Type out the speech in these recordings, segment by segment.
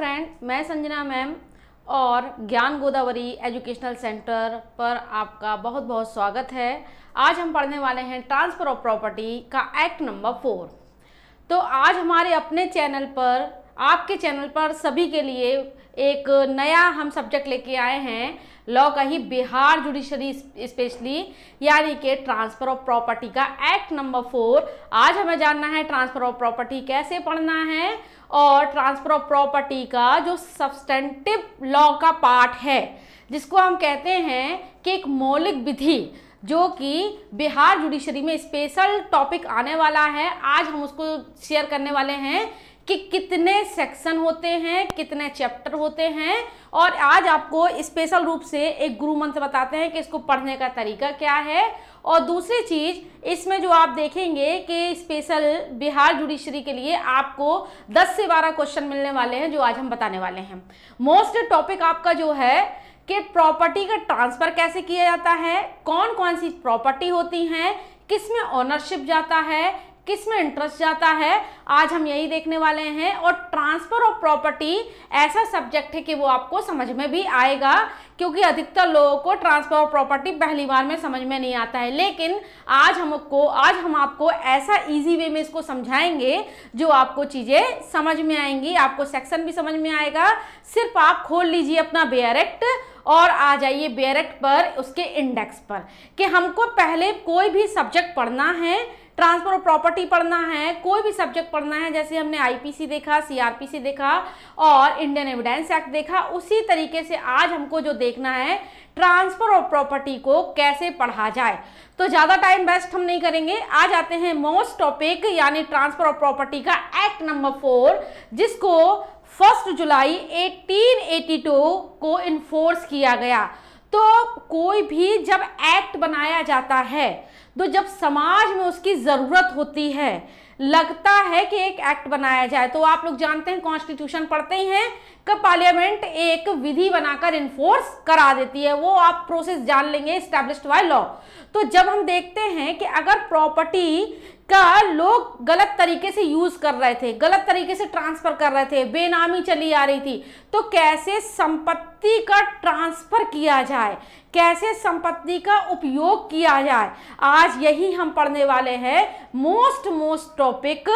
friend मैं Sanjana ma'am और ज्ञान गोदावरी एजुकेशनल सेंटर पर आपका बहुत बहुत स्वागत है आज हम पढ़ने वाले हैं ट्रांसफर ऑफ प्रॉपर्टी का एक्ट नंबर फोर तो आज हमारे अपने चैनल पर आपके चैनल पर सभी के लिए एक नया हम सब्जेक्ट लेके आए हैं लॉ का ही बिहार जुडिशरी स्पेशली यानी कि ट्रांसफ़र ऑफ प्रॉपर्टी का एक्ट नंबर फोर आज हमें जानना है ट्रांसफ़र ऑफ प्रॉपर्टी कैसे पढ़ना है और ट्रांसफर ऑफ प्रॉपर्टी का जो सब्सटेंटिव लॉ का पार्ट है जिसको हम कहते हैं कि एक मौलिक विधि जो कि बिहार जुडिशरी में स्पेशल टॉपिक आने वाला है आज हम उसको शेयर करने वाले हैं कि कितने सेक्शन होते हैं कितने चैप्टर होते हैं और आज आपको स्पेशल रूप से एक गुरु मंत्र बताते हैं कि इसको पढ़ने का तरीका क्या है और दूसरी चीज़ इसमें जो आप देखेंगे कि स्पेशल बिहार जुडिशरी के लिए आपको 10 से 12 क्वेश्चन मिलने वाले हैं जो आज हम बताने वाले हैं मोस्ट टॉपिक आपका जो है कि प्रॉपर्टी का ट्रांसफ़र कैसे किया जाता है कौन कौन सी प्रॉपर्टी होती हैं किस में ऑनरशिप जाता है किस में इंटरेस्ट जाता है आज हम यही देखने वाले हैं और ट्रांसफर ऑफ प्रॉपर्टी ऐसा सब्जेक्ट है कि वो आपको समझ में भी आएगा क्योंकि अधिकतर लोगों को ट्रांसफर ऑफ प्रॉपर्टी पहली बार में समझ में नहीं आता है लेकिन आज हमको आज हम आपको ऐसा इजी वे में इसको समझाएंगे जो आपको चीज़ें समझ में आएंगी आपको सेक्शन भी समझ में आएगा सिर्फ आप खोल लीजिए अपना बेयरेक्ट और आ जाइए बेयरेक्ट पर उसके इंडेक्स पर कि हमको पहले कोई भी सब्जेक्ट पढ़ना है ट्रांसफर ऑफ प्रॉपर्टी पढ़ना है कोई भी सब्जेक्ट पढ़ना है जैसे हमने आईपीसी देखा सीआरपीसी देखा और इंडियन एविडेंस एक्ट देखा उसी तरीके से आज हमको जो देखना है ट्रांसफर ऑफ प्रॉपर्टी को कैसे पढ़ा जाए तो ज़्यादा टाइम वेस्ट हम नहीं करेंगे आ जाते हैं मोस्ट टॉपिक यानी ट्रांसफर ऑफ प्रॉपर्टी का एक्ट नंबर फोर जिसको फर्स्ट जुलाई 1882 को इन्फोर्स किया गया तो कोई भी जब एक्ट बनाया जाता है तो जब समाज में उसकी ज़रूरत होती है लगता है कि एक एक्ट बनाया जाए तो आप लोग जानते हैं कॉन्स्टिट्यूशन पढ़ते ही हैं कि पार्लियामेंट एक विधि बनाकर इन्फोर्स करा देती है वो आप प्रोसेस जान लेंगे स्टैब्लिश बाय लॉ तो जब हम देखते हैं कि अगर प्रॉपर्टी का लोग गलत तरीके से यूज कर रहे थे गलत तरीके से ट्रांसफर कर रहे थे बेनामी चली आ रही थी तो कैसे संपत्ति संपत्ति का ट्रांसफ़र किया जाए कैसे संपत्ति का उपयोग किया जाए आज यही हम पढ़ने वाले हैं मोस्ट मोस्ट टॉपिक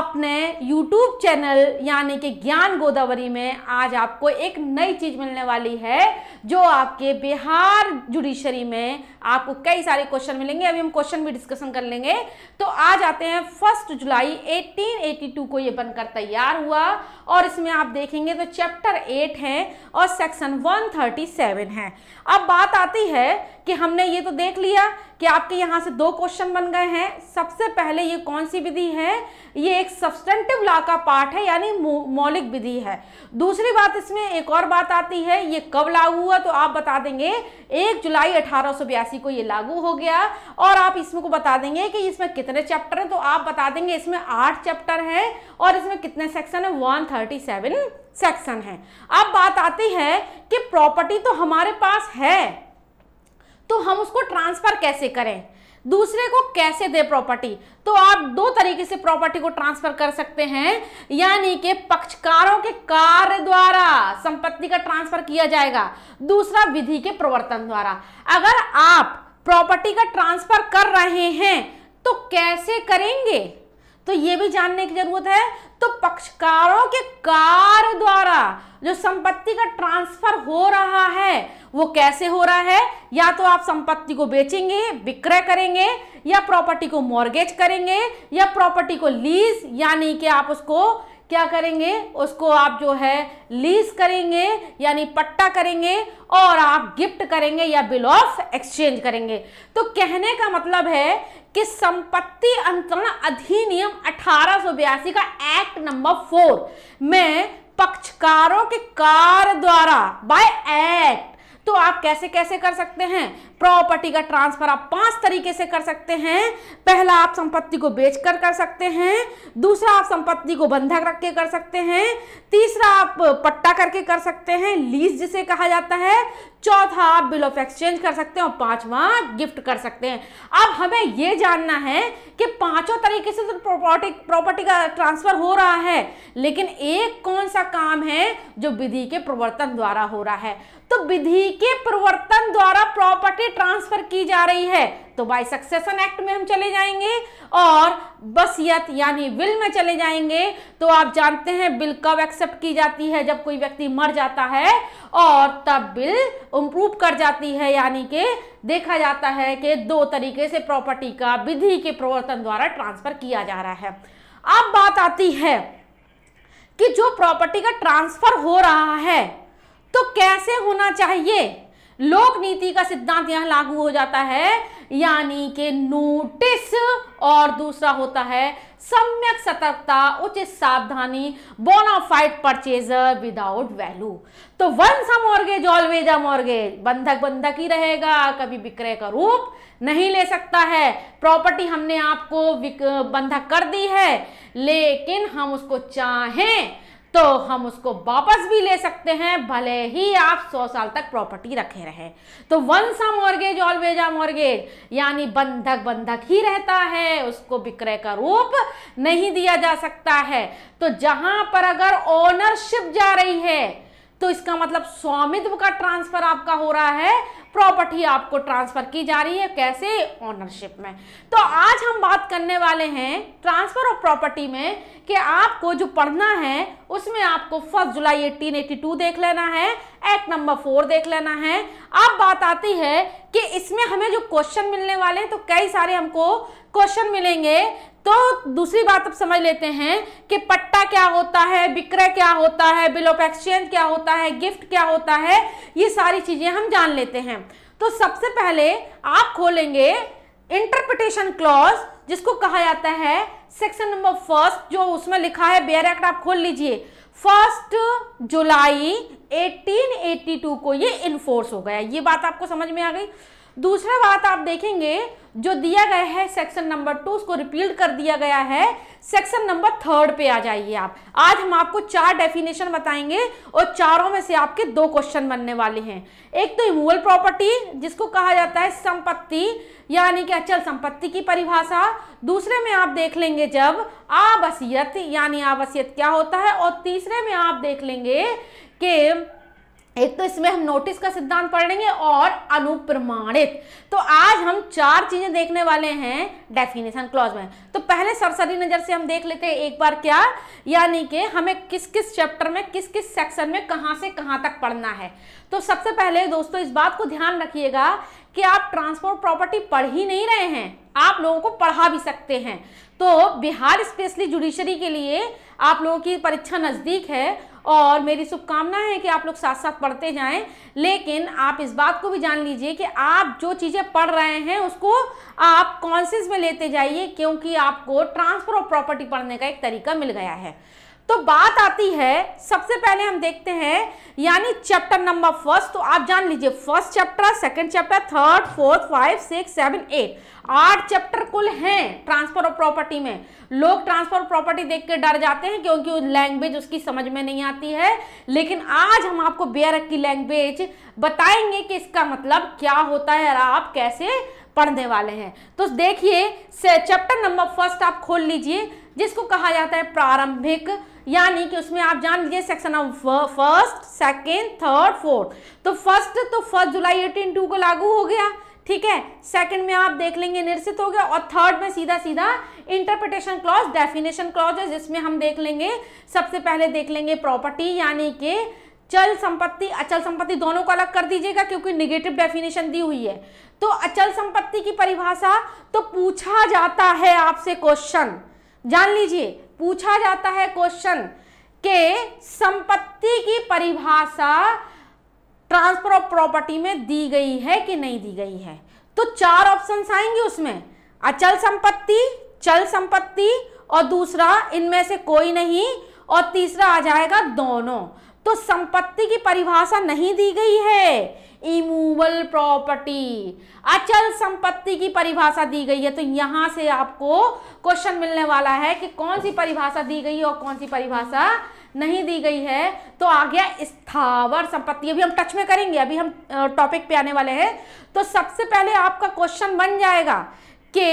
अपने यूट्यूब चैनल यानी कि ज्ञान गोदावरी में आज आपको एक नई चीज़ मिलने वाली है जो आपके बिहार जुडिशरी में आपको कई सारे क्वेश्चन मिलेंगे अभी हम क्वेश्चन भी डिस्कशन कर लेंगे तो आज आते हैं फर्स्ट जुलाई 1882 को ये बनकर तैयार हुआ और इसमें आप देखेंगे तो चैप्टर एट है और सेक्शन सेक्शन 137 है अब बात आती है कि हमने ये तो देख लिया कि आपके यहाँ से दो क्वेश्चन बन गए हैं सबसे पहले ये कौन सी विधि है ये एक सब्सटेंटिव ला का पार्ट है यानी मौलिक विधि है दूसरी बात इसमें एक और बात आती है ये कब लागू हुआ तो आप बता देंगे एक जुलाई अठारह को ये लागू हो गया और आप इसमें को बता देंगे कि इसमें कितने चैप्टर हैं तो आप बता देंगे इसमें आठ चैप्टर हैं और इसमें कितने सेक्शन है वन थर्टी सेक्शन है अब बात आती है कि प्रॉपर्टी तो हमारे पास है तो हम उसको ट्रांसफर कैसे करें दूसरे को कैसे दे प्रॉपर्टी तो आप दो तरीके से प्रॉपर्टी को ट्रांसफर कर सकते हैं यानी कि पक्षकारों के कार्य द्वारा संपत्ति का ट्रांसफर किया जाएगा दूसरा विधि के प्रवर्तन द्वारा अगर आप प्रॉपर्टी का ट्रांसफर कर रहे हैं तो कैसे करेंगे तो ये भी जानने की जरूरत है तो पक्षकारों के कार द्वारा जो संपत्ति का ट्रांसफर हो रहा है वो कैसे हो रहा है या तो आप संपत्ति को बेचेंगे विक्रय करेंगे या प्रॉपर्टी को मॉर्गेज करेंगे या प्रॉपर्टी को लीज यानी कि आप उसको क्या करेंगे उसको आप जो है लीज करेंगे यानी पट्टा करेंगे और आप गिफ्ट करेंगे या बिल ऑफ एक्सचेंज करेंगे तो कहने का मतलब है कि संपत्ति अंतरण अधिक 1882 का एक्ट नंबर फोर में पक्षकारों के कार द्वारा बाय एक्ट तो आप कैसे कैसे कर सकते हैं प्रॉपर्टी का ट्रांसफर आप पांच तरीके से कर सकते हैं पहला आप संपत्ति को बेचकर कर सकते हैं दूसरा आप संपत्ति को बंधक रख के कर सकते हैं तीसरा आप पट्टा करके कर सकते हैं लीज जिसे कहा जाता है चौथा आप बिल ऑफ एक्सचेंज कर सकते हैं और पांचवा गिफ्ट कर सकते हैं अब हमें ये जानना है कि पांचों तरीके से तो प्रॉपर्टी प्रॉपर्टी का ट्रांसफर हो रहा है लेकिन एक कौन सा काम है जो विधि के प्रवर्तन द्वारा हो रहा है तो विधि के प्रवर्तन द्वारा प्रॉपर्टी ट्रांसफर की जा रही है तो बाय सक्सेशन एक्ट में हम चले जाएंगे और बसियत यानी विल में चले जाएंगे तो आप जानते हैं बिल कब एक्सेप्ट की जाती है जब कोई व्यक्ति मर जाता है और तब बिल इम्प्रूव कर जाती है यानी कि देखा जाता है कि दो तरीके से प्रॉपर्टी का विधि के प्रवर्तन द्वारा ट्रांसफर किया जा रहा है अब बात आती है कि जो प्रॉपर्टी का ट्रांसफर हो रहा है तो कैसे होना चाहिए लोक नीति का सिद्धांत यहां लागू हो जाता है यानी कि नोटिस और दूसरा होता है सम्यक सतर्कता उचित सावधानी बोनाफाइड परचेजर विदाउट वैल्यू तो once a mortgage always a mortgage बंधक बंधक ही रहेगा कभी विक्रय का रूप नहीं ले सकता है प्रॉपर्टी हमने आपको बंधक कर दी है लेकिन हम उसको चाहें तो हम उसको वापस भी ले सकते हैं भले ही आप 100 साल तक प्रॉपर्टी रखे रहे तो once a mortgage always a mortgage यानी बंधक बंधक ही रहता है उसको विक्रय का रूप नहीं दिया जा सकता है तो जहां पर अगर ओनरशिप जा रही है तो इसका मतलब स्वामित्व का ट्रांसफर आपका हो रहा है प्रॉपर्टी आपको ट्रांसफर की जा रही है कैसे ओनरशिप में तो आज हम बात करने वाले हैं ट्रांसफर ऑफ प्रॉपर्टी में कि आपको जो पढ़ना है उसमें आपको फर्स्ट जुलाई टू देख लेना है एक्ट नंबर फोर देख लेना है अब बात आती है कि इसमें हमें जो क्वेश्चन मिलने वाले हैं तो कई सारे हमको क्वेश्चन मिलेंगे तो दूसरी बात अब समझ लेते हैं कि पट्टा क्या होता है विक्रय क्या होता है बिल ऑफ एक्सचेंज क्या होता है गिफ्ट क्या होता है ये सारी चीज़ें हम जान लेते हैं तो सबसे पहले आप खोलेंगे इंटरप्रिटेशन क्लॉज जिसको कहा जाता है सेक्शन नंबर फर्स्ट जो उसमें लिखा है बेयर एक्ट आप खोल लीजिए फर्स्ट जुलाई 1882 को ये इन्फोर्स हो गया ये बात आपको समझ में आ गई दूसरा बात आप देखेंगे जो दिया गया है सेक्शन नंबर टू उसको रिपील्ड कर दिया गया है सेक्शन नंबर थर्ड पे आ जाइए आप आज हम आपको चार डेफिनेशन बताएंगे और चारों में से आपके दो क्वेश्चन बनने वाले हैं एक तो इमूवल प्रॉपर्टी जिसको कहा जाता है संपत्ति यानी कि अचल संपत्ति की परिभाषा दूसरे में आप देख लेंगे जब आबसियत यानी आबसियत क्या होता है और तीसरे में आप देख लेंगे कि एक तो इसमें हम नोटिस का सिद्धांत पढ़ेंगे और अनुप्रमाणित तो आज हम चार चीजें देखने वाले हैं डेफिनेशन क्लॉज में तो पहले सरसरी नजर से हम देख लेते हैं एक बार क्या यानी कि हमें किस किस चैप्टर में किस किस सेक्शन में कहां से कहां तक पढ़ना है तो सबसे पहले दोस्तों इस बात को ध्यान रखिएगा कि आप ट्रांसपोर्ट प्रॉपर्टी पढ़ ही नहीं रहे हैं आप लोगों को पढ़ा भी सकते हैं तो बिहार स्पेशली जुडिशरी के लिए आप लोगों की परीक्षा नज़दीक है और मेरी शुभकामना है कि आप लोग साथ साथ पढ़ते जाएं लेकिन आप इस बात को भी जान लीजिए कि आप जो चीज़ें पढ़ रहे हैं उसको आप कॉन्सियस में लेते जाइए क्योंकि आपको ट्रांसफर ऑफ प्रॉपर्टी पढ़ने का एक तरीका मिल गया है तो बात आती है सबसे पहले हम देखते हैं यानी चैप्टर नंबर फर्स्ट तो आप जान लीजिए first chapter second chapter third fourth five six seven eight आठ चैप्टर कुल हैं ट्रांसफर ऑफ प्रॉपर्टी में लोग ट्रांसफर ऑफ प्रॉपर्टी देख के डर जाते हैं क्योंकि लैंग्वेज उसकी समझ में नहीं आती है लेकिन आज हम आपको बेयर की लैंग्वेज बताएंगे कि इसका मतलब क्या होता है और आप कैसे पढ़ने वाले हैं तो देखिए चैप्टर नंबर फर्स्ट आप खोल लीजिए जिसको कहा जाता है प्रारंभिक यानी कि उसमें आप जान लीजिए section of first second third fourth तो फर्स्ट तो फर्स्ट जुलाई एटीन टू को लागू हो गया ठीक है सेकंड में आप देख लेंगे निरसित हो गया और थर्ड में सीधा सीधा इंटरप्रिटेशन क्लॉज डेफिनेशन क्लॉज है जिसमें हम देख लेंगे सबसे पहले देख लेंगे प्रॉपर्टी यानी कि चल संपत्ति अचल संपत्ति दोनों को अलग कर दीजिएगा क्योंकि निगेटिव डेफिनेशन दी हुई है तो अचल संपत्ति की परिभाषा तो पूछा जाता है आपसे क्वेश्चन जान लीजिए पूछा जाता है क्वेश्चन के संपत्ति की परिभाषा ट्रांसफर ऑफ प्रॉपर्टी में दी गई है कि नहीं दी गई है तो चार ऑप्शन आएंगे उसमें अचल संपत्ति चल संपत्ति और दूसरा इनमें से कोई नहीं और तीसरा आ जाएगा दोनों तो संपत्ति की परिभाषा नहीं दी गई है इमूवल प्रॉपर्टी अचल संपत्ति की परिभाषा दी गई है तो यहां से आपको क्वेश्चन मिलने वाला है कि कौन सी परिभाषा दी गई और कौन सी परिभाषा नहीं दी गई है तो आ गया स्थावर संपत्ति अभी हम टच में करेंगे अभी हम टॉपिक पे आने वाले हैं तो सबसे पहले आपका क्वेश्चन बन जाएगा कि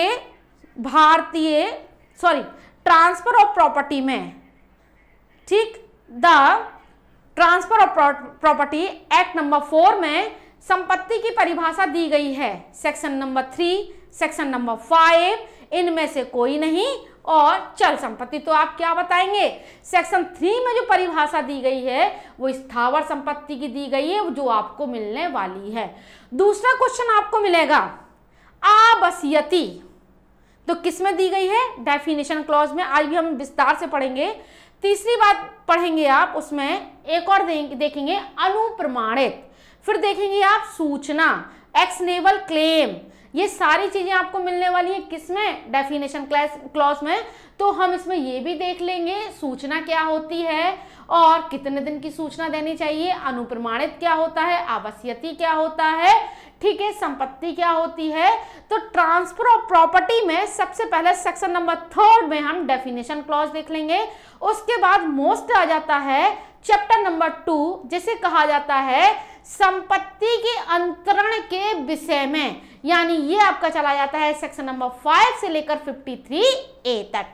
भारतीय सॉरी ट्रांसफर ऑफ प्रॉपर्टी में ठीक the transfer of property act number four में संपत्ति की परिभाषा दी गई है section number three section number five इनमें से कोई नहीं और चल संपत्ति तो आप क्या बताएंगे सेक्शन थ्री में जो परिभाषा दी गई है वो स्थावर संपत्ति की दी गई है जो आपको मिलने वाली है दूसरा क्वेश्चन आपको मिलेगा आबसियति तो किस में दी गई है डेफिनेशन क्लॉज में आज भी हम विस्तार से पढ़ेंगे तीसरी बात पढ़ेंगे आप उसमें एक और देखेंगे अनुप्रमाणित फिर देखेंगे आप सूचना एक्सनेबल क्लेम ये सारी चीज़ें आपको मिलने वाली है किसमें डेफिनेशन क्लास क्लॉज में तो हम इसमें ये भी देख लेंगे सूचना क्या होती है और कितने दिन की सूचना देनी चाहिए अनुप्रमाणित क्या होता है आवश्यती क्या होता है ठीक है संपत्ति क्या होती है तो ट्रांसफर ऑफ प्रॉपर्टी में सबसे पहले सेक्शन नंबर थर्ड में हम डेफिनेशन क्लॉज देख लेंगे उसके बाद मोस्ट आ जाता है चैप्टर नंबर टू जिसे कहा जाता है संपत्ति के अंतरण के विषय में यानी ये आपका चला जाता है सेक्शन नंबर फाइव से लेकर फिफ्टी थ्री ए तक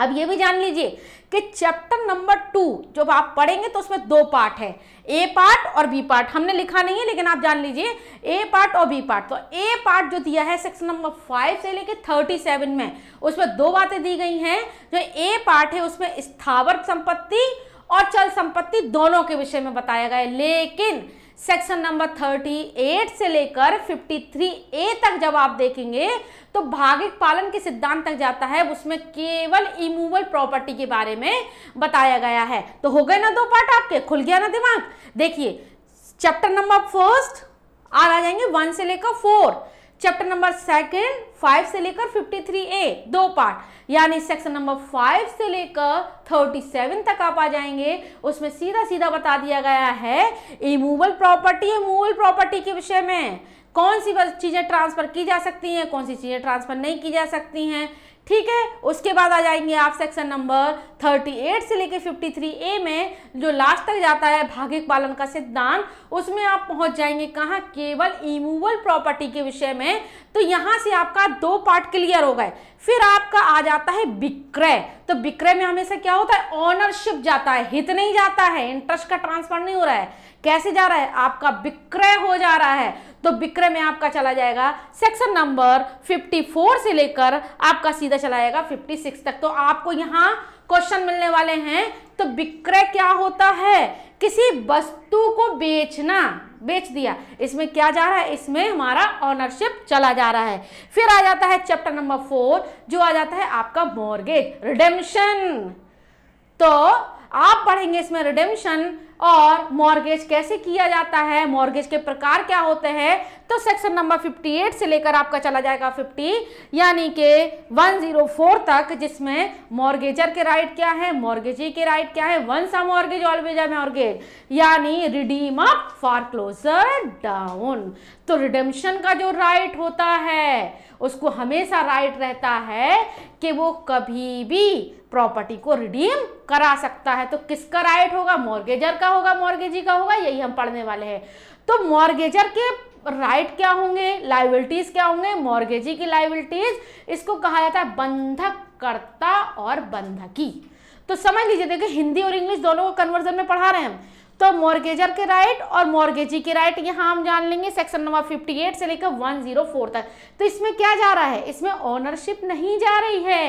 अब ये भी जान लीजिए कि चैप्टर नंबर टू जब आप पढ़ेंगे तो उसमें दो पार्ट है ए पार्ट और बी पार्ट हमने लिखा नहीं है लेकिन आप जान लीजिए ए पार्ट और बी पार्ट तो ए पार्ट जो दिया है सेक्शन नंबर फाइव से लेकर थर्टी सेवन में उसमें दो बातें दी गई हैं जो ए पार्ट है उसमें स्थावर संपत्ति और चल संपत्ति दोनों के विषय में बताया गया है लेकिन सेक्शन नंबर 38 से लेकर 53 ए तक जब आप देखेंगे तो भागिक पालन के सिद्धांत तक जाता है उसमें केवल इमूवल प्रॉपर्टी के बारे में बताया गया है तो हो गए ना दो पार्ट आपके खुल गया ना दिमाग देखिए चैप्टर नंबर फर्स्ट आ जाएंगे वन से लेकर four chapter number second five से लेकर फिफ्टी थ्री ए दो पार्ट यानी सेक्शन नंबर फाइव से लेकर थर्टी सेवन तक आप आ जाएंगे उसमें सीधा सीधा बता दिया गया है इमूवल प्रॉपर्टी इमूवल प्रॉपर्टी के विषय में कौन सी चीज़ें ट्रांसफर की जा सकती हैं कौन सी चीज़ें ट्रांसफर नहीं की जा सकती हैं ठीक है उसके बाद आ जाएंगे आप सेक्शन नंबर 38 से लेके 53 ए में जो लास्ट तक जाता है भागिक पालन का सिद्धांत उसमें आप पहुंच जाएंगे कहाँ केवल इमूवल प्रॉपर्टी के विषय में तो यहाँ से आपका दो पार्ट क्लियर हो गए फिर आपका आ जाता है विक्रय तो विक्रय में हमेशा क्या होता है ऑनरशिप जाता है हित नहीं जाता है इंटरेस्ट का ट्रांसफर नहीं हो रहा है कैसे जा रहा है आपका विक्रय हो जा रहा है तो विक्रय में आपका चला जाएगा सेक्शन नंबर 54 से लेकर आपका सीधा चला जाएगा 56 तक तो आपको यहाँ क्वेश्चन मिलने वाले हैं तो विक्रय क्या होता है किसी वस्तु को बेचना बेच दिया इसमें क्या जा रहा है इसमें हमारा ऑनरशिप चला जा रहा है फिर आ जाता है चैप्टर नंबर फोर जो आ जाता है आपका मॉर्गेज रिडेम्शन तो आप पढ़ेंगे इसमें रिडेम्शन और मॉर्गेज कैसे किया जाता है मॉर्गेज के प्रकार क्या होते हैं तो सेक्शन नंबर 58 से लेकर आपका चला जाएगा 50 यानी कि 104 तक जिसमें मॉर्गेजर के राइट क्या है मॉर्गेजी के राइट क्या है वन सा मॉर्गेज ऑलवेज है मॉर्गेज यानी redeem up for closure down तो रिडेम्शन का जो राइट होता है उसको हमेशा राइट रहता है कि वो कभी भी प्रॉपर्टी को रिडीम करा सकता है तो किसका राइट होगा मॉर्गेजर का होगा मॉर्गेजी का होगा यही हम पढ़ने वाले हैं तो मॉर्गेजर के राइट क्या होंगे लाइबिलिटीज क्या होंगे मॉर्गेजी की लाइबिलिटीज इसको कहा जाता है करता और बंधकी तो समझ लीजिए देखिए हिंदी और इंग्लिश दोनों को कन्वर्जन में पढ़ा रहे हैं हम तो मॉर्गेजर के राइट और मॉर्गेजी के राइट यहाँ हम जान लेंगे सेक्शन नंबर 58 से लेकर 104 तक तो इसमें क्या जा रहा है इसमें ओनरशिप नहीं जा रही है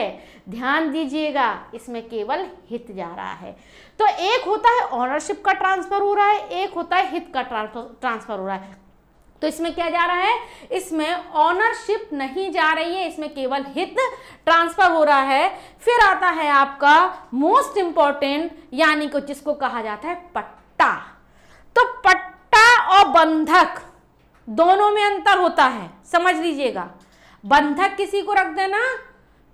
ध्यान दीजिएगा इसमें केवल हित जा रहा है तो एक होता है ऑनरशिप का ट्रांसफर हो रहा है एक होता है हित का ट्रांसफर हो रहा है तो इसमें क्या जा रहा है इसमें ऑनरशिप नहीं जा रही है इसमें केवल हित ट्रांसफर हो रहा है फिर आता है आपका मोस्ट इंपॉर्टेंट यानी को जिसको कहा जाता है पट्टा तो पट्टा और बंधक दोनों में अंतर होता है समझ लीजिएगा बंधक किसी को रख देना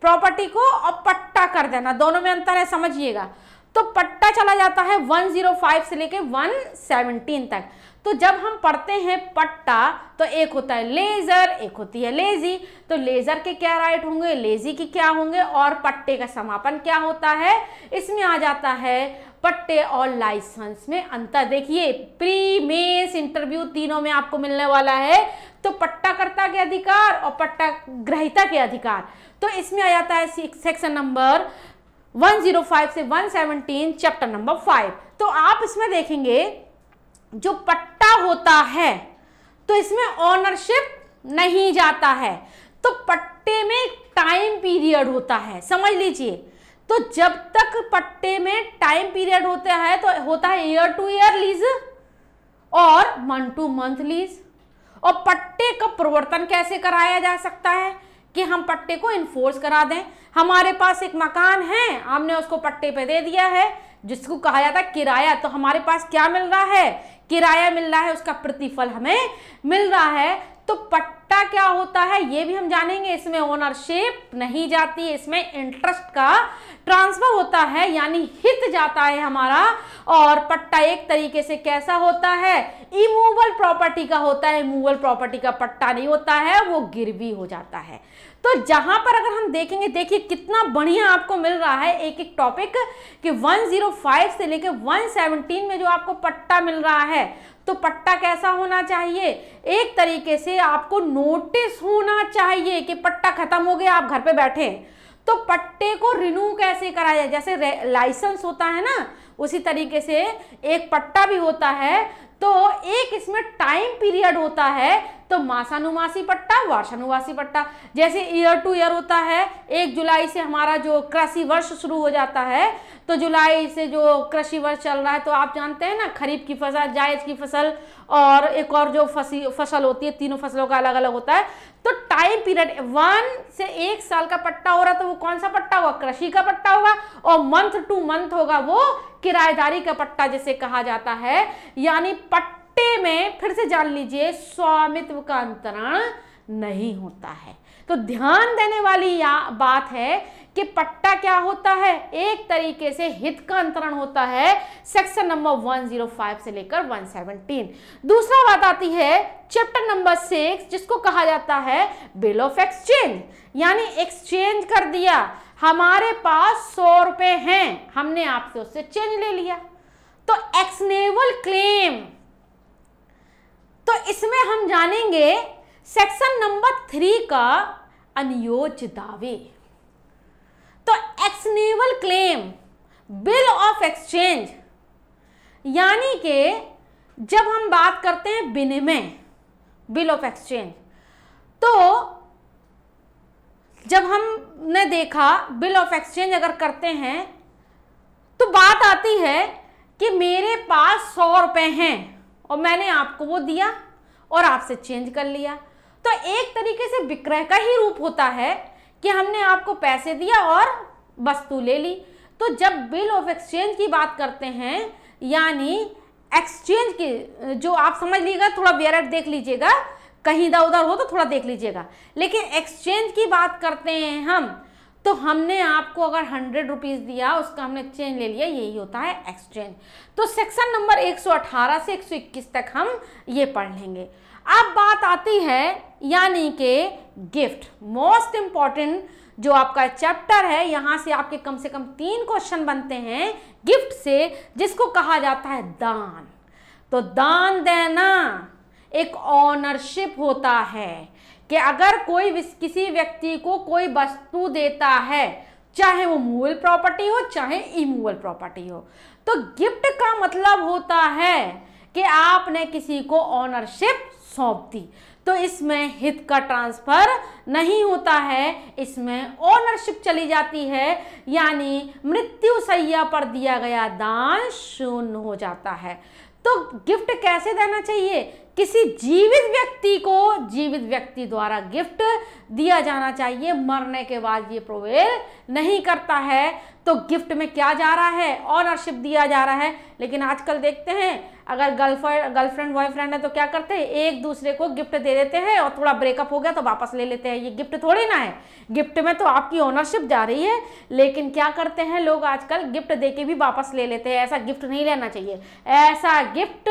प्रॉपर्टी को और पट्टा कर देना दोनों में अंतर है समझिएगा तो पट्टा चला जाता है 105 से लेके 117 तक तो जब हम पढ़ते हैं पट्टा तो एक होता है लेज़र एक होती है लेज़ी तो लेज़र के क्या राइट होंगे लेज़ी के क्या होंगे और पट्टे का समापन क्या होता है इसमें आ जाता है पट्टे और लाइसेंस में अंतर देखिए प्री मेंस इंटरव्यू तीनों में आपको मिलने वाला है तो पट्टाकर्ता के अधिकार और पट्टा ग्रहिता के अधिकार तो इसमें आ जाता है सेक्शन नंबर 105 से 117 चैप्टर नंबर 5 तो आप इसमें देखेंगे जो पट्टा होता है तो इसमें ऑनरशिप नहीं जाता है तो पट्टे में टाइम पीरियड होता है समझ लीजिए तो जब तक पट्टे में टाइम पीरियड होता है तो होता है ईयर टू ईयर लीज और मंथ टू मंथ लीज और पट्टे का प्रवर्तन कैसे कराया जा सकता है कि हम पट्टे को इन्फोर्स करा दें हमारे पास एक मकान है हमने उसको पट्टे पे दे दिया है जिसको कहा जाता है किराया तो हमारे पास क्या मिल रहा है किराया मिल रहा है उसका प्रतिफल हमें मिल रहा है तो पट्टा क्या होता है ये भी हम जानेंगे इसमें ओनरशिप नहीं जाती इसमें इंटरेस्ट का ट्रांसफर होता है यानी हित जाता है हमारा और पट्टा एक तरीके से कैसा होता है इमूवल प्रॉपर्टी का होता है मूवल प्रॉपर्टी का पट्टा नहीं होता है वो गिरवी हो जाता है तो जहां पर अगर हम देखेंगे देखिए कितना बढ़िया आपको मिल रहा है एक एक टॉपिक कि 105 से लेकर 117 में जो आपको पट्टा मिल रहा है तो पट्टा कैसा होना चाहिए एक तरीके से आपको नोटिस होना चाहिए कि पट्टा खत्म हो गया आप घर पे बैठे तो पट्टे को रिन्यू कैसे कराया जाए जैसे लाइसेंस होता है ना उसी तरीके से एक पट्टा भी होता है तो एक इसमें टाइम पीरियड होता है तो मासानुमासी पट्टा वर्षानुवासी पट्टा जैसे ईयर टू ईयर होता है एक जुलाई से हमारा जो कृषि वर्ष शुरू हो जाता है तो जुलाई से जो कृषि वर्ष चल रहा है तो आप जानते हैं ना खरीफ की फसल जायज की फसल और एक और जो फसी फसल होती है तीनों फसलों का अलग अलग होता है तो टाइम पीरियड वन से एक साल का पट्टा हो रहा तो वो कौन सा पट्टा हुआ कृषि का पट्टा होगा और मंथ टू मंथ होगा वो किराएदारी का पट्टा जिसे कहा जाता है यानी पट्टा सट्टे में फिर से जान लीजिए स्वामित्व का अंतरण नहीं होता है तो ध्यान देने वाली या बात है कि पट्टा क्या होता है एक तरीके से हित का अंतरण होता है सेक्शन नंबर 105 से लेकर 117 दूसरा बात आती है चैप्टर नंबर सिक्स जिसको कहा जाता है बिल ऑफ एक्सचेंज यानी एक्सचेंज कर दिया हमारे पास सौ रुपए हैं हमने आपसे उससे चेंज ले लिया तो एक्सनेबल क्लेम तो इसमें हम जानेंगे सेक्शन नंबर थ्री का अनियोज दावे तो actionable claim bill of exchange यानी कि जब हम बात करते हैं विनिमय बिल ऑफ एक्सचेंज तो जब हमने देखा बिल ऑफ एक्सचेंज अगर करते हैं तो बात आती है कि मेरे पास सौ रुपये हैं और मैंने आपको वो दिया और आपसे चेंज कर लिया तो एक तरीके से विक्रय का ही रूप होता है कि हमने आपको पैसे दिया और वस्तु ले ली तो जब बिल ऑफ एक्सचेंज की बात करते हैं यानी एक्सचेंज की जो आप समझ लीजिएगा थोड़ा वेरट देख लीजिएगा कहीं इधर उधर हो तो थोड़ा देख लीजिएगा लेकिन एक्सचेंज की बात करते हैं हम तो हमने आपको अगर हंड्रेड रुपीज़ दिया उसका हमने एक्सचेंज ले लिया यही होता है एक्सचेंज तो सेक्शन नंबर 118 से 121 तक हम ये पढ़ लेंगे अब बात आती है यानी के गिफ्ट मोस्ट इंपॉर्टेंट जो आपका चैप्टर है यहाँ से आपके कम से कम तीन क्वेश्चन बनते हैं गिफ्ट से जिसको कहा जाता है दान तो दान देना एक ऑनरशिप होता है कि अगर कोई किसी व्यक्ति को कोई वस्तु देता है चाहे वो मूवल प्रॉपर्टी हो चाहे इमूवल प्रॉपर्टी हो तो गिफ्ट का मतलब होता है कि आपने किसी को ऑनरशिप सौंप दी तो इसमें हित का ट्रांसफर नहीं होता है इसमें ओनरशिप चली जाती है यानी मृत्यु सैया पर दिया गया दान शून्य हो जाता है तो गिफ्ट कैसे देना चाहिए किसी जीवित व्यक्ति को जीवित व्यक्ति द्वारा गिफ्ट दिया जाना चाहिए मरने के बाद ये प्रोवेल नहीं करता है तो गिफ्ट में क्या जा रहा है ऑनरशिप दिया जा रहा है लेकिन आजकल देखते हैं अगर गर्लफ्रेंड गर्लफ्रेंड बॉयफ्रेंड है तो क्या करते हैं एक दूसरे को गिफ्ट दे देते हैं और थोड़ा ब्रेकअप हो गया तो वापस ले लेते हैं ये गिफ्ट थोड़ी ना है गिफ्ट में तो आपकी ओनरशिप जा रही है लेकिन क्या करते हैं लोग आजकल गिफ्ट दे के भी वापस ले लेते हैं ऐसा गिफ्ट नहीं लेना चाहिए ऐसा गिफ्ट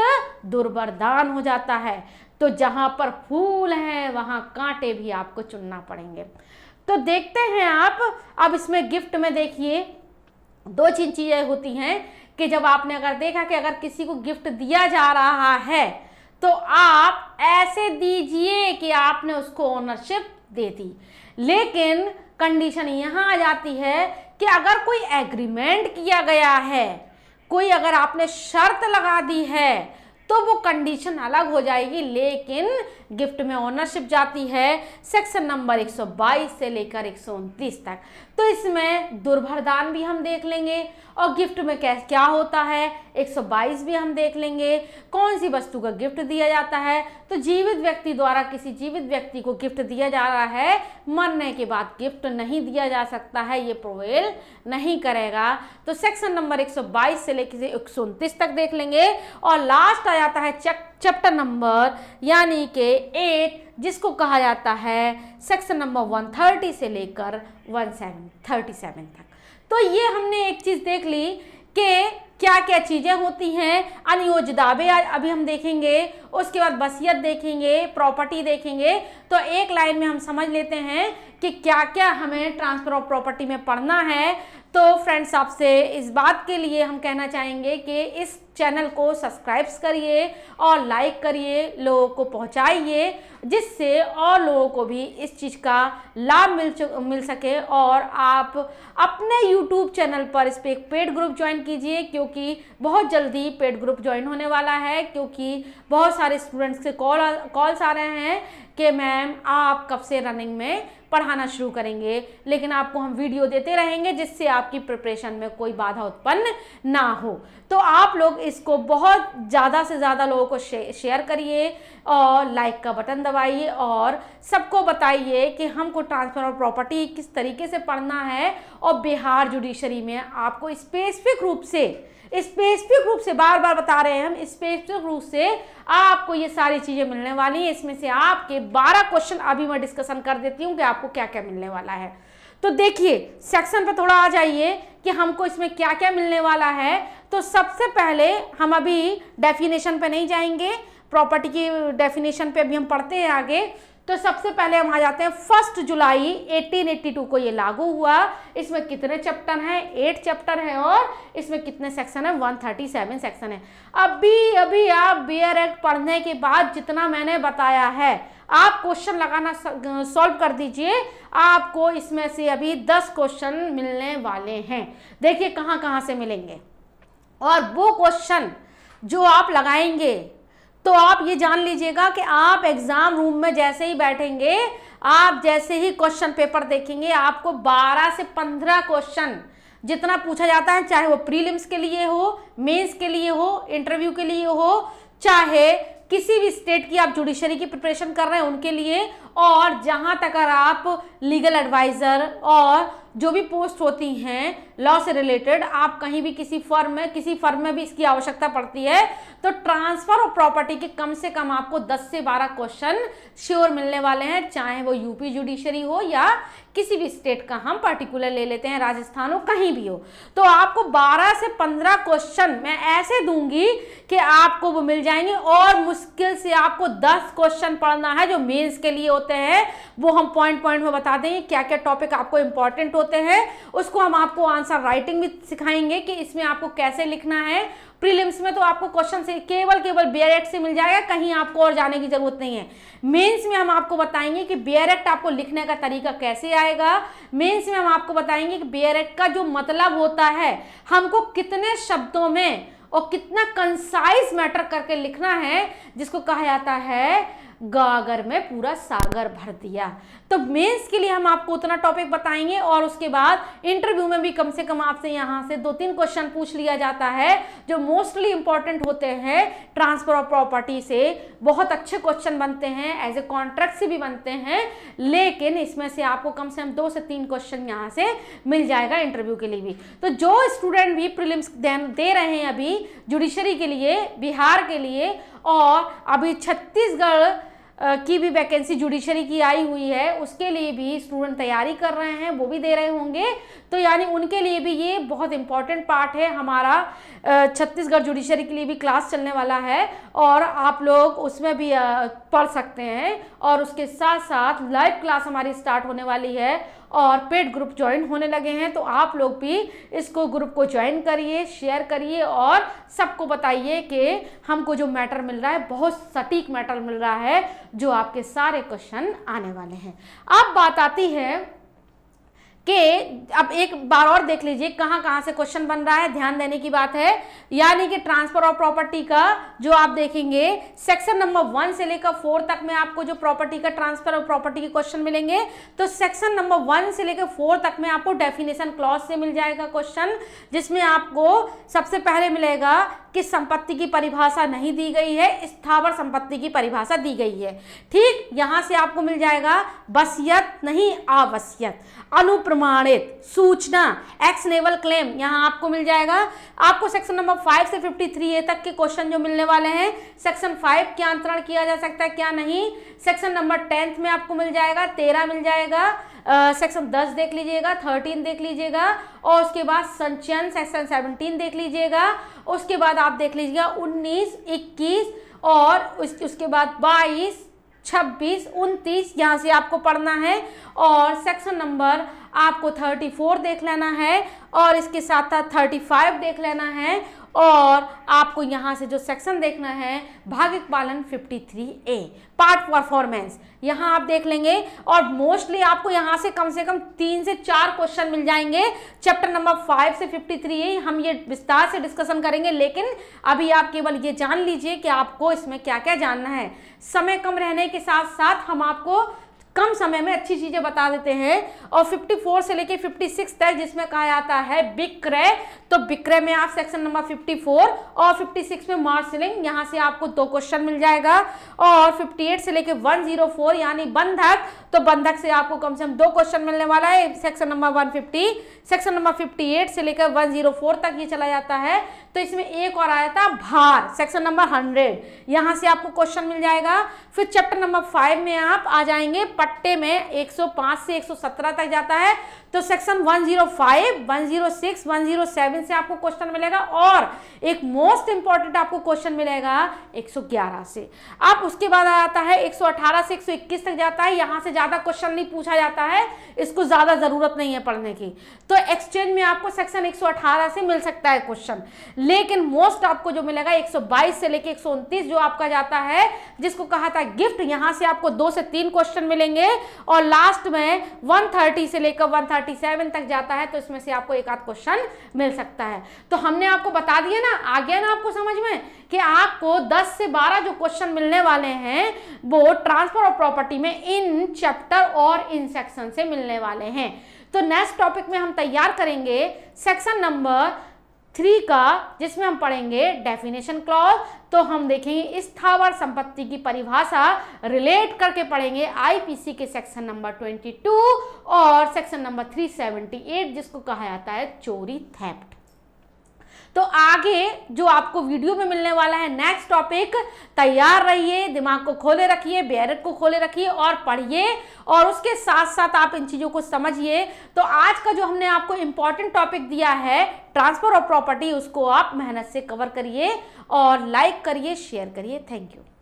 दुर्बरदान हो जाता है तो जहाँ पर फूल हैं वहाँ कांटे भी आपको चुनना पड़ेंगे तो देखते हैं आप अब इसमें गिफ्ट में देखिए दो चीज चीज़ें होती हैं कि जब आपने अगर देखा कि अगर किसी को गिफ्ट दिया जा रहा है तो आप ऐसे दीजिए कि आपने उसको ओनरशिप दे दी लेकिन कंडीशन यहाँ आ जाती है कि अगर कोई एग्रीमेंट किया गया है कोई अगर आपने शर्त लगा दी है तो वो कंडीशन अलग हो जाएगी लेकिन गिफ्ट में ऑनरशिप जाती है सेक्शन नंबर 122 से लेकर एक तक तो इसमें दुर्भरदान भी हम देख लेंगे और गिफ्ट में क्या होता है 122 भी हम देख लेंगे कौन सी वस्तु का गिफ्ट दिया जाता है तो जीवित व्यक्ति द्वारा किसी जीवित व्यक्ति को गिफ्ट दिया जा रहा है मरने के बाद गिफ्ट नहीं दिया जा सकता है ये प्रोवेल नहीं करेगा तो सेक्शन नंबर 122 से लेकर एक तक देख लेंगे और लास्ट आ जाता है चैप्टर नंबर यानी के एट जिसको कहा जाता है सेक्शन नंबर वन थर्टी से लेकर वन सेवन थर्टी सेवन तक तो ये हमने एक चीज़ देख ली कि क्या क्या चीज़ें होती हैं अनियोजदाबे अभी हम देखेंगे उसके बाद बसियत देखेंगे प्रॉपर्टी देखेंगे तो एक लाइन में हम समझ लेते हैं कि क्या क्या हमें ट्रांसफर ऑफ प्रॉपर्टी में पढ़ना है तो फ्रेंड्स आपसे इस बात के लिए हम कहना चाहेंगे कि इस चैनल को सब्सक्राइब करिए और लाइक करिए लोगों को पहुंचाइए जिससे और लोगों को भी इस चीज़ का लाभ मिल मिल सके और आप अपने यूट्यूब चैनल पर इस पर एक पेड ग्रुप ज्वाइन कीजिए क्योंकि बहुत जल्दी पेड ग्रुप ज्वाइन होने वाला है क्योंकि बहुत सारे स्टूडेंट्स के कॉल कॉल्स आ रहे हैं कि मैम आप कब से रनिंग में पढ़ाना शुरू करेंगे लेकिन आपको हम वीडियो देते रहेंगे जिससे आपकी प्रिपरेशन में कोई बाधा उत्पन्न ना हो तो आप लोग इसको बहुत ज़्यादा से ज़्यादा लोगों को शेयर करिए और लाइक का बटन दबाइए और सबको बताइए कि हमको ट्रांसफर ऑफ प्रॉपर्टी किस तरीके से पढ़ना है और बिहार जुडिशरी में आपको स्पेसिफिक रूप से स्पेसिफिक रूप से बार बार बता रहे हैं हम स्पेसिफिक रूप से आपको ये सारी चीज़ें मिलने वाली हैं इसमें से आपके 12 क्वेश्चन अभी मैं डिस्कशन कर देती हूँ कि आपको क्या क्या मिलने वाला है तो देखिए सेक्शन पर थोड़ा आ जाइए कि हमको इसमें क्या क्या मिलने वाला है तो सबसे पहले हम अभी डेफिनेशन पे नहीं जाएंगे प्रॉपर्टी की डेफिनेशन पे अभी हम पढ़ते हैं आगे तो सबसे पहले हम आ जाते हैं फर्स्ट जुलाई 1882 को ये लागू हुआ इसमें कितने चैप्टर हैं एट चैप्टर हैं और इसमें कितने सेक्शन हैं 137 सेक्शन है अभी अभी आप बियर एक्ट पढ़ने के बाद जितना मैंने बताया है आप क्वेश्चन लगाना सॉल्व कर दीजिए आपको इसमें से अभी दस क्वेश्चन मिलने वाले हैं देखिए कहाँ कहाँ से मिलेंगे और वो क्वेश्चन जो आप लगाएंगे तो आप ये जान लीजिएगा कि आप एग्ज़ाम रूम में जैसे ही बैठेंगे आप जैसे ही क्वेश्चन पेपर देखेंगे आपको 12 से 15 क्वेश्चन जितना पूछा जाता है चाहे वो प्रीलिम्स के लिए हो मेंस के लिए हो इंटरव्यू के लिए हो चाहे किसी भी स्टेट की आप जुडिशरी की प्रिपरेशन कर रहे हैं उनके लिए और जहाँ तक आप लीगल एडवाइज़र और जो भी पोस्ट होती हैं लॉ से रिलेटेड आप कहीं भी किसी फर्म में किसी फर्म में भी इसकी आवश्यकता पड़ती है तो ट्रांसफर ऑफ प्रॉपर्टी के कम से कम आपको 10 से 12 क्वेश्चन श्योर मिलने वाले हैं चाहे वो यूपी जुडिशरी हो या किसी भी स्टेट का हम पर्टिकुलर ले लेते हैं राजस्थान हो कहीं भी हो तो आपको 12 से 15 क्वेश्चन मैं ऐसे दूंगी कि आपको वो मिल जाएंगे और मुश्किल से आपको 10 क्वेश्चन पढ़ना है जो मेन्स के लिए होता होते हैं वो हम पॉइंट पॉइंट में बता देंगे क्या क्या टॉपिक आपको इंपॉर्टेंट होते हैं उसको हम आपको आंसर राइटिंग भी सिखाएंगे कि इसमें आपको कैसे लिखना है प्रीलिम्स में तो आपको क्वेश्चन से केवल केवल बियर एक्ट से मिल जाएगा कहीं आपको और जाने की जरूरत नहीं है मेंस में हम आपको बताएंगे कि बियर एक्ट आपको लिखने का तरीका कैसे आएगा मेंस में हम आपको बताएंगे कि बियर एक्ट का जो मतलब होता है हमको कितने शब्दों में और कितना कंसाइज मैटर करके लिखना है जिसको कहा जाता है गागर में पूरा सागर भर दिया तो मेंस के लिए हम आपको उतना टॉपिक बताएंगे और उसके बाद इंटरव्यू में भी कम से कम आपसे यहाँ से दो तीन क्वेश्चन पूछ लिया जाता है जो मोस्टली इंपॉर्टेंट होते हैं ट्रांसफर ऑफ प्रॉपर्टी से बहुत अच्छे क्वेश्चन बनते हैं एज ए कॉन्ट्रैक्ट से भी बनते हैं लेकिन इसमें से आपको कम से कम दो से तीन क्वेश्चन यहाँ से मिल जाएगा इंटरव्यू के लिए भी तो जो स्टूडेंट भी प्रिलिम्स दे रहे हैं अभी जुडिशरी के लिए बिहार के लिए और अभी छत्तीसगढ़ की भी वैकेंसी जुडिशरी की आई हुई है उसके लिए भी स्टूडेंट तैयारी कर रहे हैं वो भी दे रहे होंगे तो यानी उनके लिए भी ये बहुत इंपॉर्टेंट पार्ट है हमारा छत्तीसगढ़ जुडिशरी के लिए भी क्लास चलने वाला है और आप लोग उसमें भी पढ़ सकते हैं और उसके साथ साथ लाइव क्लास हमारी स्टार्ट होने वाली है और पेड ग्रुप ज्वाइन होने लगे हैं तो आप लोग भी इसको ग्रुप को ज्वाइन करिए शेयर करिए और सबको बताइए कि हमको जो मैटर मिल रहा है बहुत सटीक मैटर मिल रहा है जो आपके सारे क्वेश्चन आने वाले हैं अब बात आती है कि अब एक बार और देख लीजिए कहाँ कहाँ से क्वेश्चन बन रहा है ध्यान देने की बात है यानी कि ट्रांसफर ऑफ प्रॉपर्टी का जो आप देखेंगे सेक्शन नंबर वन से लेकर फोर तक में आपको जो प्रॉपर्टी का ट्रांसफर ऑफ प्रॉपर्टी के क्वेश्चन मिलेंगे तो सेक्शन नंबर वन से लेकर फोर तक में आपको डेफिनेशन क्लॉज से मिल जाएगा क्वेश्चन जिसमें आपको सबसे पहले मिलेगा किस संपत्ति की परिभाषा नहीं दी गई है स्थावर संपत्ति की परिभाषा दी गई है ठीक यहां से आपको मिल जाएगा बसियत नहीं आवश्यक अनुप्रमाणित सूचना एक्स लेवल क्लेम यहां आपको मिल जाएगा आपको सेक्शन नंबर फाइव से फिफ्टी थ्री ए तक के क्वेश्चन जो मिलने वाले हैं सेक्शन फाइव क्या अंतरण किया जा सकता है क्या नहीं सेक्शन नंबर टेंथ में आपको मिल जाएगा तेरह मिल जाएगा सेक्शन दस देख लीजिएगा थर्टीन देख लीजिएगा और उसके बाद संचयन सेक्शन सेवनटीन देख लीजिएगा उसके बाद आप देख लीजिएगा उन्नीस इक्कीस और उस, उसके बाद बाईस छब्बीस उनतीस यहाँ से आपको पढ़ना है और सेक्शन नंबर आपको थर्टी फोर देख लेना है और इसके साथ साथ थर्टी फाइव देख लेना है और आपको यहाँ से जो सेक्शन देखना है भागिक पालन 53 ए पार्ट परफॉर्मेंस यहाँ आप देख लेंगे और मोस्टली आपको यहाँ से कम से कम तीन से चार क्वेश्चन मिल जाएंगे चैप्टर नंबर फाइव से 53 ए हम ये विस्तार से डिस्कशन करेंगे लेकिन अभी आप केवल ये जान लीजिए कि आपको इसमें क्या क्या जानना है समय कम रहने के साथ साथ हम आपको कम समय में अच्छी चीज़ें बता देते हैं और 54 से लेके 56 तक जिसमें कहा जाता है विक्रय तो विक्रय में आप सेक्शन नंबर 54 और 56 में मार्सलिंग यहां से आपको दो क्वेश्चन मिल जाएगा और 58 से लेके 104 यानी बंधक तो बंधक से आपको कम से कम दो क्वेश्चन मिलने वाला है सेक्शन नंबर 150 सेक्शन नंबर 58 से लेकर वन तक ये चला जाता है तो इसमें एक और आया था भार सेक्शन नंबर हंड्रेड यहाँ से आपको क्वेश्चन मिल जाएगा फिर चैप्टर नंबर फाइव में आप आ जाएंगे पट्टे में 105 से 117 तक जाता है तो सेक्शन 105, 106, 107 से आपको क्वेश्चन मिलेगा और एक मोस्ट इंपॉर्टेंट आपको क्वेश्चन मिलेगा 111 से आप उसके बाद आ जाता है 118 से 121 तक जाता है यहां से ज़्यादा क्वेश्चन नहीं पूछा जाता है इसको ज़्यादा ज़रूरत नहीं है पढ़ने की तो एक्सचेंज में आपको सेक्शन एक से मिल सकता है क्वेश्चन लेकिन मोस्ट आपको जो मिलेगा एक से लेकर एक जो आपका जाता है जिसको कहा था गिफ्ट यहां से आपको दो से तीन क्वेश्चन मिलेंगे और लास्ट में 130 से लेकर 130 37 तक जाता है तो इसमें से आपको एक आध क्वेश्चन मिल सकता है तो हमने आपको बता दिया ना आ गया ना आपको समझ में कि आपको 10 से 12 जो क्वेश्चन मिलने वाले हैं वो ट्रांसफर ऑफ प्रॉपर्टी में इन चैप्टर और इन सेक्शन से मिलने वाले हैं तो नेक्स्ट टॉपिक में हम तैयार करेंगे सेक्शन नंबर थ्री का जिसमें हम पढ़ेंगे डेफिनेशन क्लॉज तो हम देखेंगे स्थावर संपत्ति की परिभाषा रिलेट करके पढ़ेंगे आईपीसी के सेक्शन नंबर 22 और सेक्शन नंबर 378 जिसको कहा जाता है चोरी थेप्ट तो आगे जो आपको वीडियो में मिलने वाला है नेक्स्ट टॉपिक तैयार रहिए दिमाग को खोले रखिए बैरट को खोले रखिए और पढ़िए और उसके साथ साथ आप इन चीज़ों को समझिए तो आज का जो हमने आपको इम्पॉर्टेंट टॉपिक दिया है ट्रांसफर ऑफ प्रॉपर्टी उसको आप मेहनत से कवर करिए और लाइक करिए शेयर करिए थैंक यू